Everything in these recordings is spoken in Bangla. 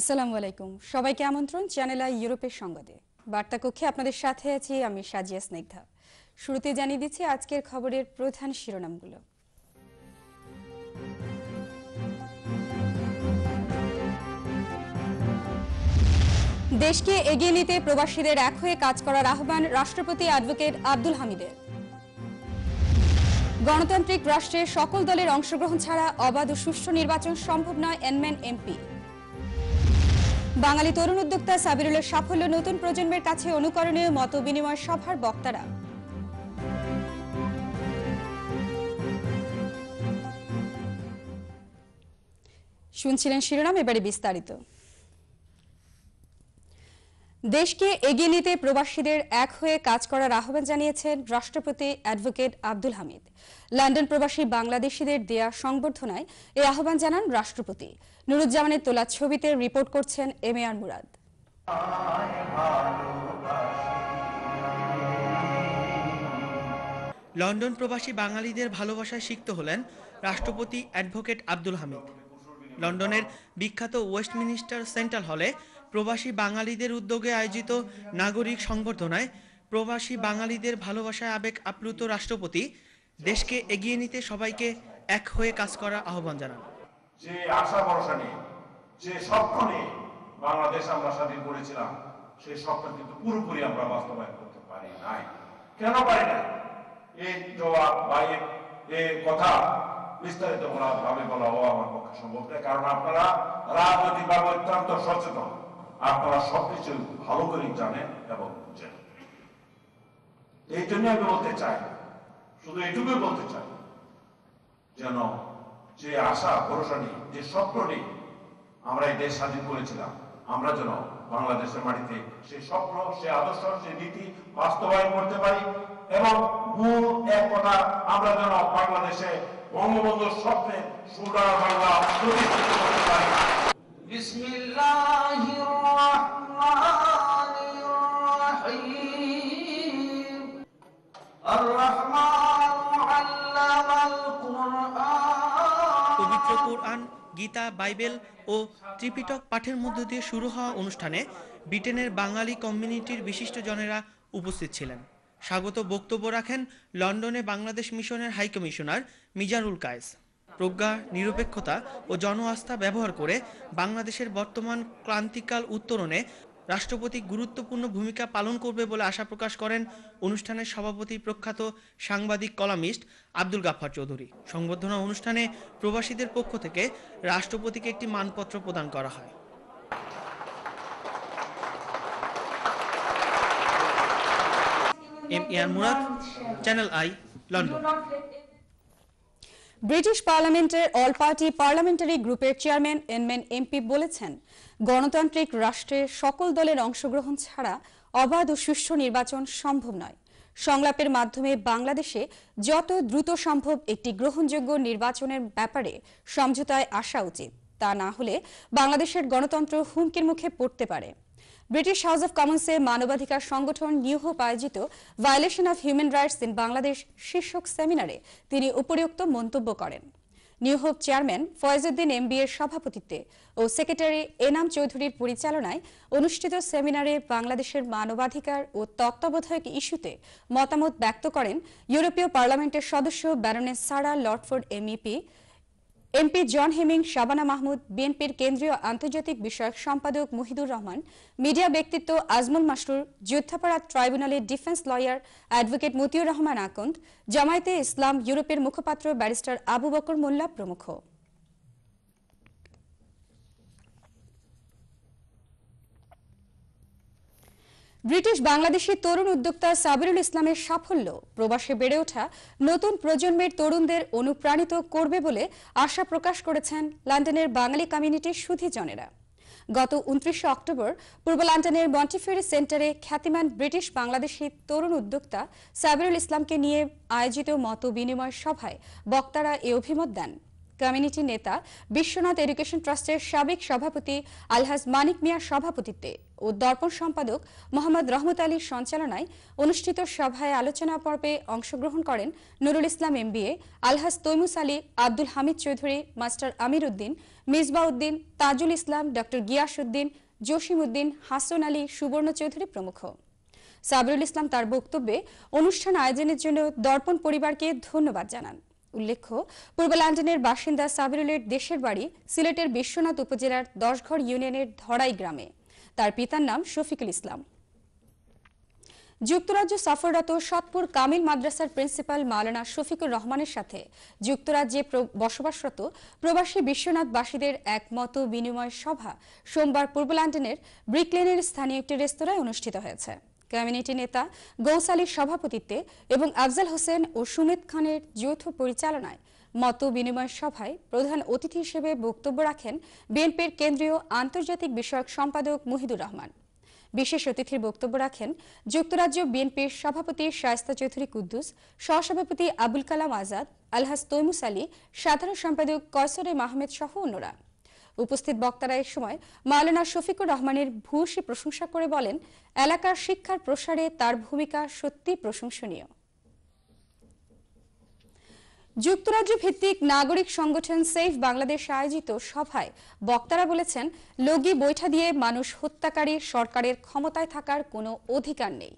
আসসালামু আলাইকুম সবাইকে আমন্ত্রণ চ্যানেল আই ইউরোপের সংবাদে বার্তা কক্ষে আপনাদের সাথে আছি আমি সাজিয়া স্নিগ্ধা শুরুতে জানিয়ে দিচ্ছি আজকের খবরের প্রধান শিরোনামগুলো দেশকে এগিয়ে নিতে প্রবাসীদের এক হয়ে কাজ করার আহ্বান রাষ্ট্রপতি অ্যাডভোকেট আব্দুল হামিদের গণতান্ত্রিক রাষ্ট্রে সকল দলের অংশগ্রহণ ছাড়া অবাধ ও সুষ্ঠু নির্বাচন সম্ভব নয় এনম্যান এমপি বাঙালি তরুণ উদ্যোক্তা সাবিরুলের সাফল্য নতুন প্রজন্মের কাছে অনুকরণীয় মত বিনিময় সভার বক্তারা শুনছিলেন শিরোনাম এবারে বিস্তারিত দেশকে এগিয়ে নিতে প্রবাসীদের এক হয়ে কাজ করার আহ্বান জানিয়েছেন রাষ্ট্রপতি অ্যাডভোকেট আব্দুল হামিদ লন্ডন প্রবাসী বাংলাদেশিদের দেয়া সংবর্ধনায় এ আহ্বান জানান রাষ্ট্রপতি নুরুজ্জামানের তোলা ছবিতে রিপোর্ট করছেন এম আর মুরাদ লন্ডন প্রবাসী বাঙালিদের ভালোবাসায় সিক্ত হলেন রাষ্ট্রপতি অ্যাডভোকেট আব্দুল হামিদ লন্ডনের বিখ্যাত ওয়েস্টমিনিস্টার সেন্ট্রাল হলে প্রবাসী বাঙালিদের উদ্যোগে আয়োজিত নাগরিক সংবর্ধনায় প্রবাসী বাঙালিদের ভালোবাসায় আবেগ আপ্লুত রাষ্ট্রপতি দেশকে এগিয়ে নিতে সবাইকে এক হয়ে কাজ করার আহ্বান জানান যে আশা ভরসা নিয়ে যে স্বপ্ন নিয়ে বাংলাদেশ আমরা স্বাধীন করেছিলাম সেই স্বপ্ন কিন্তু পুরোপুরি আমরা বাস্তবায়ন করতে পারি নাই কেন পারি না এই জবাব বা এ কথা বিস্তারিত বলা ভাবে বলা ও আমার পক্ষে সম্ভব নয় কারণ আপনারা রাজনৈতিক ভাবে অত্যন্ত সচেতন আপনারা সবকিছু ভালো করে জানেন এবং বুঝেন এই জন্য আমি বলতে চাই শুধু এটুকুই বলতে চাই যেন যে আশা ভরসা নেই যে স্বপ্ন নেই আমরা এই দেশ স্বাধীন করেছিলাম আমরা যেন বাংলাদেশের মাটিতে সেই স্বপ্ন সেই আদর্শ সেই নীতি বাস্তবায়ন করতে পারি এবং মূল এক কথা আমরা যেন বাংলাদেশে বঙ্গবন্ধুর স্বপ্নে সুন্দর বাংলা পবিত্র কোরআন গীতা বাইবেল ও ত্রিপিটক পাঠের মধ্য দিয়ে শুরু হওয়া অনুষ্ঠানে ব্রিটেনের বাঙালি কমিউনিটির বিশিষ্ট জনেরা উপস্থিত ছিলেন স্বাগত বক্তব্য রাখেন লন্ডনে বাংলাদেশ মিশনের হাইকমিশনার মিজানুল কায়েস প্রজ্ঞা নিরপেক্ষতা ও জন আস্থা ব্যবহার করে বাংলাদেশের বর্তমান ক্রান্তিকাল উত্তরণে রাষ্ট্রপতি গুরুত্বপূর্ণ ভূমিকা পালন করবে বলে আশা প্রকাশ করেন অনুষ্ঠানের সভাপতি প্রখ্যাত সাংবাদিক কলামিস্ট আব্দুল গাফার চৌধুরী সংবর্ধনা অনুষ্ঠানে প্রবাসীদের পক্ষ থেকে রাষ্ট্রপতিকে একটি মানপত্র প্রদান করা হয় M Ian Murad channel I London British পার্লামেন্টের অল পার্টি পার্লামেন্টারি গ্রুপের চেয়ারম্যান এনমেন এমপি বলেছেন গণতান্ত্রিক রাষ্ট্রে সকল দলের অংশগ্রহণ ছাড়া অবাধ ও সুষ্ঠু নির্বাচন সম্ভব নয় সংলাপের মাধ্যমে বাংলাদেশে যত দ্রুত সম্ভব একটি গ্রহণযোগ্য নির্বাচনের ব্যাপারে সমঝোতায় আসা উচিত তা না হলে বাংলাদেশের গণতন্ত্র হুমকির মুখে পড়তে পারে ব্রিটিশ হাউস অব কমন্সে মানবাধিকার সংগঠন নিউহ আয়োজিত violation of human rights in Bangladesh শীর্ষক সেমিনারে তিনি উপরিউক্ত মন্তব্য করেন নিউহোপ চেয়ারম্যান ফয়েজউদ্দিন এম এর সভাপতিত্বে ও সেক্রেটারি এনাম চৌধুরীর পরিচালনায় অনুষ্ঠিত সেমিনারে বাংলাদেশের মানবাধিকার ও তত্ত্বাবধায়ক ইস্যুতে মতামত ব্যক্ত করেন ইউরোপীয় পার্লামেন্টের সদস্য baroness Sarah Ludford MEP MP John Hemming Shabana Mahmud বিএনপির কেন্দ্রীয় আন্তর্জাতিক বিষয়ক সম্পাদক মুহিদুর রহমান মিডিয়া ব্যক্তিত্ব আজমুল মাসরুর যুদ্ধাপাড়া ট্রাইব্যুনালের defence lawyer advocate Motiur Rahman Akand Jamaate Islam ইউরোপের মুখপাত্র ব্যারিস্টার আবু বকর মোল্লা প্রমুখ ব্রিটিশ বাংলাদেশি তরুণ উদ্যোক্তা সাবিরুল ইসলামের সাফল্য প্রবাসে বেড়ে ওঠা নতুন প্রজন্মের তরুণদের অনুপ্রাণিত করবে বলে আশা প্রকাশ করেছেন লন্ডনের বাঙালি কমিউনিটির সুধীজনেরা গত উনত্রিশে অক্টোবর পূর্ব লন্ডনের মন্টিফেরি সেন্টারে খ্যাতিমান ব্রিটিশ বাংলাদেশি তরুণ উদ্যোক্তা সাবিরুল ইসলামকে নিয়ে আয়োজিত মত বিনিময় সভায় বক্তারা এ অভিমত দেন কমিউনিটি নেতা বিশ্বনাথ এডুকেশন ট্রাস্টের সাবেক সভাপতি আলহাজ মানিক মিয়ার সভাপতিত্বে ও দর্পণ সম্পাদক মোহাম্মদ রহমত আলীর সঞ্চালনায় অনুষ্ঠিত সভায় আলোচনা পর্বে অংশগ্রহণ করেন Nurul Islam MBA Alhaj Taimus Ali Abdul Hamid Chowdhury master Amir Uddin Misba Uddin Tajul Islam doctor Gias Uddin Jasim Uddin Hason Ali Subarna Chowdhury প্রমুখ সাবরুল ইসলাম তার বক্তব্যে অনুষ্ঠান আয়োজনের জন্য দর্পণ পরিবারকে ধন্যবাদ জানান উল্লেখ্য পূর্ব লন্ডনের বাসিন্দা সাবিরুলের দেশের বাড়ি সিলেটের বিশ্বনাথ উপজেলার দশঘর ইউনিয়নের ধরাই গ্রামে তার পিতার নাম শফিকুল ইসলাম যুক্তরাজ্য সফররত সৎপুর কামিল মাদ্রাসার প্রিন্সিপাল মালানা শফিকুর রহমানের সাথে যুক্তরাজ্যে বসবাসরত প্রবাসী বিশ্বনাথবাসীদের এক মত বিনিময় সভা সোমবার পূর্ব লন্ডনের ব্রিকলেনের স্থানীয় একটি রেস্তোরাঁয় অনুষ্ঠিত হয়েছে কমিউনিটি নেতা গৌসালীর সভাপতিত্বে এবং আফজাল হোসেন ও সুমেদ খানের যৌথ পরিচালনায় মত বিনিময় সভায় প্রধান অতিথি হিসেবে বক্তব্য রাখেন বিএনপির কেন্দ্রীয় আন্তর্জাতিক বিষয়ক সম্পাদক মুহিদুর রহমান বিশেষ অতিথির বক্তব্য রাখেন যুক্তরাজ্য বিএনপির সভাপতি শায়স্তা চৌধুরী কুদ্দুস সহসভাপতি আবুল কালাম আজাদ আলহাজ তৈমুস আলী সাধারণ সম্পাদক কয়সরে মাহমেদ সহ অন্যরা উপস্থিত বক্তারা এই সময় মাওলানা শফিকুর রহমানের ভূষী প্রশংসা করে বলেন এলাকার শিক্ষার প্রসারে তার ভূমিকা সত্যি প্রশংসনীয় যুক্তরাজ্য ভিত্তিক নাগরিক সংগঠন সেফ বাংলাদেশ আয়োজিত সভায় বক্তারা বলেছেন লগি বৈঠা দিয়ে মানুষ হত্যাকারী সরকারের ক্ষমতায় থাকার কোনো অধিকার নেই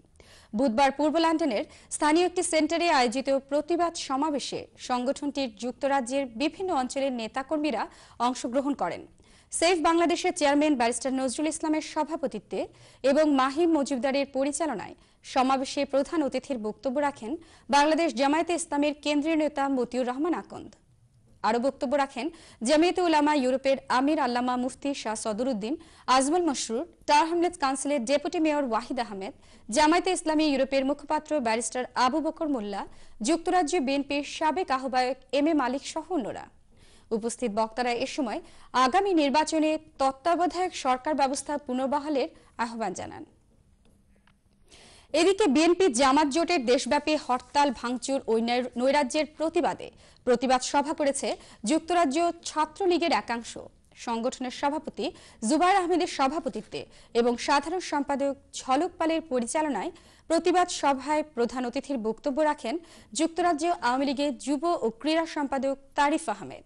বুধবার পূর্ব লন্ডনের স্থানীয় একটি সেন্টারে আয়োজিত প্রতিবাদ সমাবেশে সংগঠনটির যুক্তরাজ্যের বিভিন্ন অঞ্চলের নেতাকর্মীরা অংশগ্রহণ করেন সেফ বাংলাদেশের চেয়ারম্যান ব্যারিস্টার নজরুল ইসলামের সভাপতিত্বে এবং মাহিম মজুমদারের পরিচালনায় সমাবেশে প্রধান অতিথির বক্তব্য রাখেন বাংলাদেশ জামায়াতে ইসলামের কেন্দ্রীয় নেতা মতিউর রহমান আকন্দ আরো বক্তব্য রাখেন জামিয়াতে উলামা ইউরোপের আমির আল্লামা মুফতি শাহ সদরুদ্দিন আজমল মশরুর টার হামলেট কাউন্সিলের ডেপুটি মেয়র ওয়াহিদ আহমেদ জামায়াতে ইসলামী ইউরোপের মুখপাত্র ব্যারিস্টার আবু বকর মোল্লা যুক্তরাজ্য বিএনপির সাবেক আহ্বায়ক এম এ মালিক সহ অন্যরা উপস্থিত বক্তারা এ সময় আগামী নির্বাচনে তত্ত্বাবধায়ক সরকার ব্যবস্থা পুনর্বহালের আহ্বান জানান এদিকে বিএনপি জামাত জোটের দেশব্যাপী হরতাল ভাঙচুর ও নৈরাজ্যের প্রতিবাদে প্রতিবাদ সভা করেছে যুক্তরাজ্য ছাত্রলীগের একাংশ সংগঠনের সভাপতি জুবাইর আহমেদের সভাপতিত্বে এবং সাধারণ সম্পাদক ঝলক পালের পরিচালনায় প্রতিবাদ সভায় প্রধান অতিথির বক্তব্য রাখেন যুক্তরাজ্য আওয়ামী লীগের যুব ও ক্রীড়া সম্পাদক তারিফ আহমেদ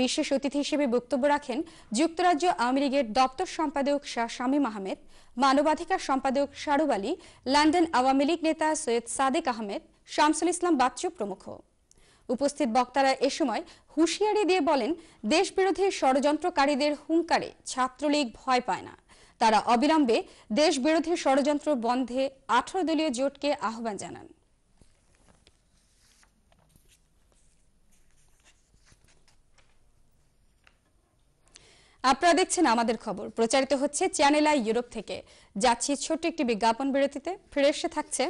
বিশেষ অতিথি হিসেবে বক্তব্য রাখেন যুক্তরাজ্য আওয়ামী লীগের দপ্তর সম্পাদক শাহ শামীম আহমেদ মানবাধিকার সম্পাদক শাহরুব আলী লন্ডন আওয়ামী লীগ নেতা সৈয়দ সাদেক আহমেদ শামসুল ইসলাম বাচ্চু প্রমুখ উপস্থিত বক্তারা এ সময় হুঁশিয়ারি দিয়ে বলেন দেশবিরোধী ষড়যন্ত্রকারীদের হুঙ্কারে ছাত্রলীগ ভয় পায় না তারা অবিলম্বে দেশবিরোধী ষড়যন্ত্র বন্ধে আঠারো দলীয় জোটকে আহ্বান জানান আপনারা দেখছেন আমাদের খবর প্রচারিত হচ্ছে চ্যানেল আই ইউরোপ থেকে যাচ্ছি ছোট্ট একটি বিজ্ঞাপন বিরতিতে ফিরে এসে থাকছে